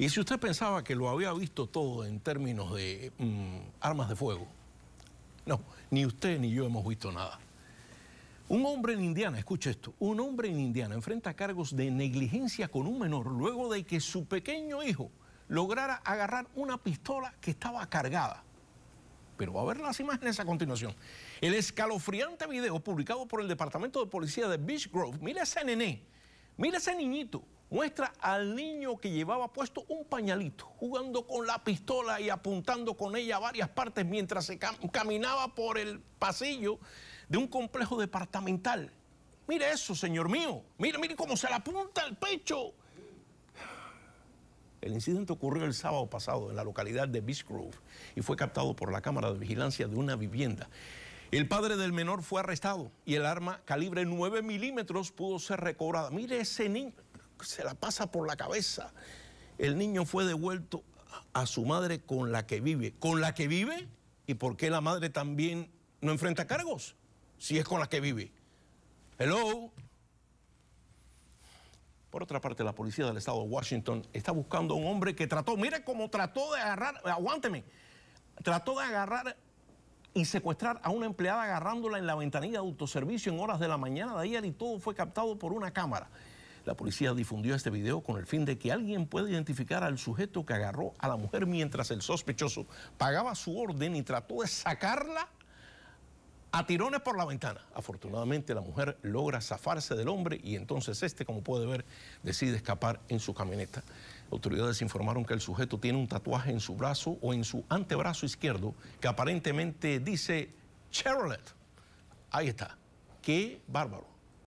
Y si usted pensaba que lo había visto todo en términos de mm, armas de fuego, no, ni usted ni yo hemos visto nada. Un hombre en Indiana, escuche esto, un hombre en Indiana enfrenta cargos de negligencia con un menor luego de que su pequeño hijo lograra agarrar una pistola que estaba cargada. Pero va a ver las imágenes a continuación. El escalofriante video publicado por el Departamento de Policía de Beach Grove, mira ese nené, mira ese niñito, muestra al niño que llevaba puesto un pañalito, jugando con la pistola y apuntando con ella a varias partes mientras se caminaba por el pasillo de un complejo departamental. Mire eso, señor mío. Mire, mire cómo se le apunta al pecho. El incidente ocurrió el sábado pasado en la localidad de Beach y fue captado por la cámara de vigilancia de una vivienda. El padre del menor fue arrestado y el arma calibre 9 milímetros pudo ser recobrada. Mire ese niño se la pasa por la cabeza. El niño fue devuelto a su madre con la que vive. ¿Con la que vive? ¿Y por qué la madre también no enfrenta cargos? Si es con la que vive. Hello. Por otra parte, la policía del estado de Washington está buscando a un hombre que trató, mire cómo trató de agarrar, aguánteme, trató de agarrar y secuestrar a una empleada agarrándola en la ventanilla de autoservicio en horas de la mañana de ayer y todo fue captado por una cámara. La policía difundió este video con el fin de que alguien pueda identificar al sujeto que agarró a la mujer mientras el sospechoso pagaba su orden y trató de sacarla a tirones por la ventana. Afortunadamente la mujer logra zafarse del hombre y entonces este, como puede ver, decide escapar en su camioneta. Autoridades informaron que el sujeto tiene un tatuaje en su brazo o en su antebrazo izquierdo que aparentemente dice Charlotte. Ahí está. Qué bárbaro.